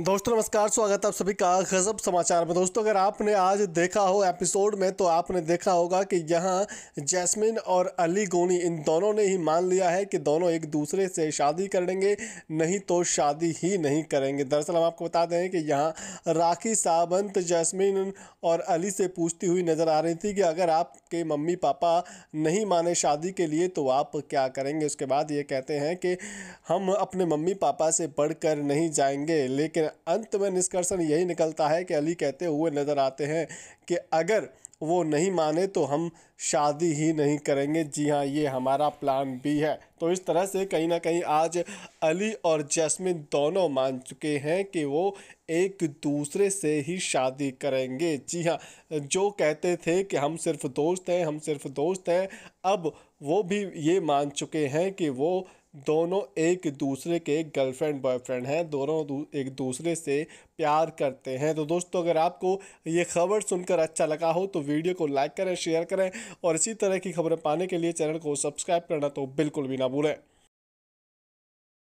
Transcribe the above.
दोस्तों नमस्कार स्वागत है आप सभी का गज़ब समाचार में दोस्तों अगर आपने आज देखा हो एपिसोड में तो आपने देखा होगा कि यहाँ जैस्मिन और अली गोनी इन दोनों ने ही मान लिया है कि दोनों एक दूसरे से शादी कर लेंगे नहीं तो शादी ही नहीं करेंगे दरअसल हम आपको बता दें कि यहाँ राखी सावंत जैसमिन और अली से पूछती हुई नज़र आ रही थी कि अगर आपके मम्मी पापा नहीं माने शादी के लिए तो आप क्या करेंगे उसके बाद ये कहते हैं कि हम अपने मम्मी पापा से बढ़ नहीं जाएंगे लेकिन लेकिन अंत में निष्कर्षण यही निकलता है कि अली कहते हुए नज़र आते हैं कि अगर वो नहीं माने तो हम शादी ही नहीं करेंगे जी हाँ ये हमारा प्लान भी है तो इस तरह से कहीं ना कहीं आज अली और जैस्मिन दोनों मान चुके हैं कि वो एक दूसरे से ही शादी करेंगे जी हाँ जो कहते थे कि हम सिर्फ दोस्त हैं हम सिर्फ दोस्त हैं अब वो भी ये मान चुके हैं कि वो दोनों एक दूसरे के गर्लफ्रेंड बॉयफ्रेंड हैं दोनों एक दूसरे से प्यार करते हैं तो दोस्तों अगर आपको ये खबर सुनकर अच्छा लगा हो तो वीडियो को लाइक करें शेयर करें और इसी तरह की खबरें पाने के लिए चैनल को सब्सक्राइब करना तो बिल्कुल भी ना भूलें